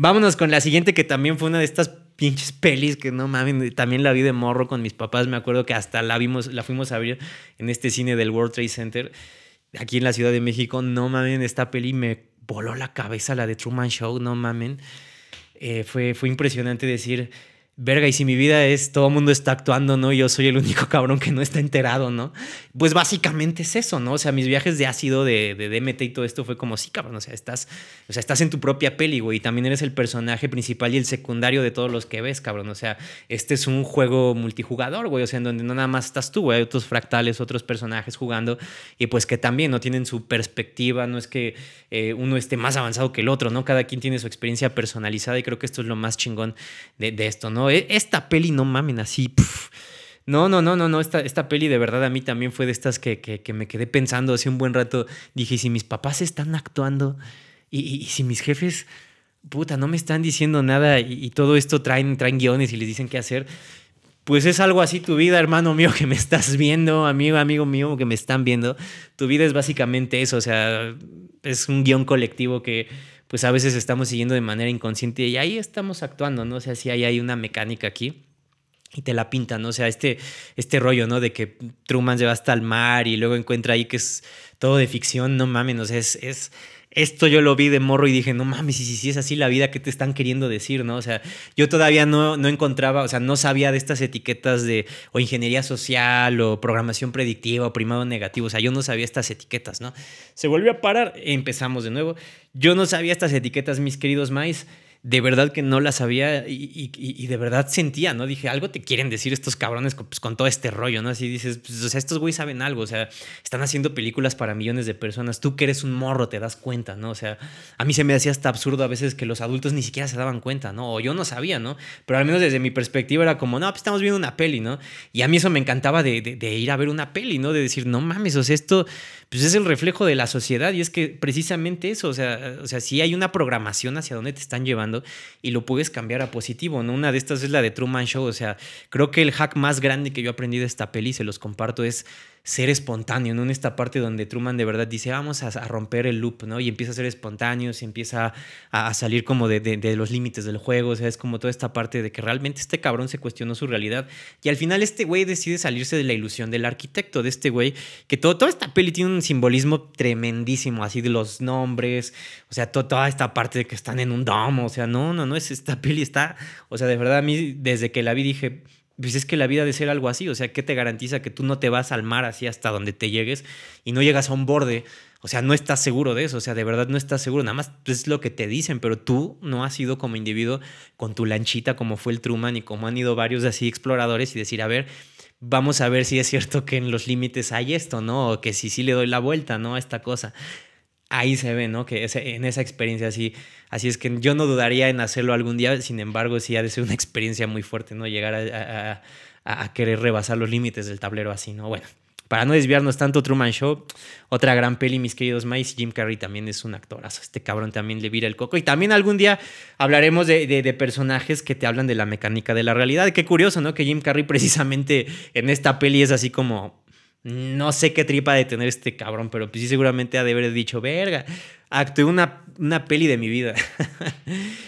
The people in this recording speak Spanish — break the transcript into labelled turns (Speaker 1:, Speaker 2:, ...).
Speaker 1: Vámonos con la siguiente, que también fue una de estas pinches pelis que no mames, también la vi de morro con mis papás, me acuerdo que hasta la vimos, la fuimos a ver en este cine del World Trade Center, aquí en la Ciudad de México, no mamen, esta peli me voló la cabeza, la de Truman Show, no mamen, eh, fue, fue impresionante decir, verga, y si mi vida es todo el mundo está actuando, ¿no? Yo soy el único cabrón que no está enterado, ¿no? Pues básicamente es eso, ¿no? O sea, mis viajes de ácido, de, de DMT y todo esto fue como, sí, cabrón, o sea, estás, o sea, estás en tu propia peli, güey, y también eres el personaje principal y el secundario de todos los que ves, cabrón. O sea, este es un juego multijugador, güey, o sea, en donde no nada más estás tú, güey, hay otros fractales, otros personajes jugando, y pues que también no tienen su perspectiva, no es que eh, uno esté más avanzado que el otro, ¿no? Cada quien tiene su experiencia personalizada y creo que esto es lo más chingón de, de esto, ¿no? E, esta peli no mamen así. No, no, no, no, no, esta, esta peli de verdad a mí también fue de estas que, me quedé pensando hace un buen rato. Dije, si mis papás están actuando y, si mis jefes, puta, no me están diciendo nada y, todo esto traen, traen guiones y les dicen qué hacer, pues es algo así tu vida, hermano mío, que me estás viendo, amigo, amigo mío, que me están viendo. Tu vida es básicamente eso, o sea, es un guión colectivo que pues a veces estamos siguiendo de manera inconsciente y ahí estamos actuando, ¿no? O sea, si ahí hay una mecánica aquí y te la pintan, ¿no? O sea, este, este rollo, ¿no? De que Truman se va hasta el mar y luego encuentra ahí que es todo de ficción, no mames, o sea, es, es esto yo lo vi de morro y dije, no mames, si, si, es así la vida, ¿qué te están queriendo decir? ¿no? O sea, yo todavía no, no encontraba, o sea, no sabía de estas etiquetas de o ingeniería social o programación predictiva o primado negativo, o sea, yo no sabía estas etiquetas, ¿no? Se volvió a parar, empezamos de nuevo. Yo no sabía estas etiquetas, mis queridos maíz de verdad que no la sabía y, de verdad sentía, ¿no? Dije, algo te quieren decir estos cabrones pues, con, todo este rollo, ¿no? Así dices, pues, o sea, estos güeyes saben algo, o sea, están haciendo películas para millones de personas, tú que eres un morro te das cuenta, ¿no? O sea, a mí se me hacía hasta absurdo a veces que los adultos ni siquiera se daban cuenta, ¿no? O yo no sabía, ¿no? Pero al menos desde mi perspectiva era como, no, pues estamos viendo una peli, ¿no? Y a mí eso me encantaba de, ir a ver una peli, ¿no? De decir, no mames, o sea, esto pues es el reflejo de la sociedad y es que precisamente eso, o sea, o sea, si hay una programación hacia dónde te están llevando, y lo puedes cambiar a positivo, ¿no? Una de estas es la de Truman Show, o sea, creo que el hack más grande que yo aprendí de esta peli, se los comparto, es ser espontáneo, ¿no? En esta parte donde Truman de verdad dice, vamos a, romper el loop, ¿no? Y empieza a ser espontáneo, se empieza a, salir como de, los límites del juego, o sea, es como toda esta parte de que realmente este cabrón se cuestionó su realidad. Y al final este güey decide salirse de la ilusión del arquitecto, de este güey, que todo, toda esta peli tiene un simbolismo tremendísimo, así de los nombres, o sea, toda esta parte de que están en un domo, o sea, no, no, no, es esta peli está, o sea, de verdad a mí desde que la vi dije pues es que la vida de ser algo así, o sea, ¿qué te garantiza que tú no te vas al mar así hasta donde te llegues y no llegas a un borde? O sea, no estás seguro de eso, o sea, de verdad no estás seguro, nada más es lo que te dicen, pero tú no has ido como individuo con tu lanchita como fue el Truman y como han ido varios así exploradores y decir, a ver, vamos a ver si es cierto que en los límites hay esto, ¿no? O que si sí le doy la vuelta, ¿no? A esta cosa ahí se ve, ¿no? Que en esa experiencia así, así es que yo no dudaría en hacerlo algún día, sin embargo, sí ha de ser una experiencia muy fuerte, ¿no? Llegar a, querer rebasar los límites del tablero así, ¿no? Bueno, para no desviarnos tanto, Truman Show, otra gran peli, mis queridos maíz, Jim Carrey también es un actorazo, este cabrón también le vira el coco y también algún día hablaremos de, de personajes que te hablan de la mecánica de la realidad, qué curioso, ¿no? Que Jim Carrey precisamente en esta peli es así como no sé qué tripa de tener este cabrón, pero pues sí seguramente ha de haber dicho, verga, actué una, una peli de mi vida.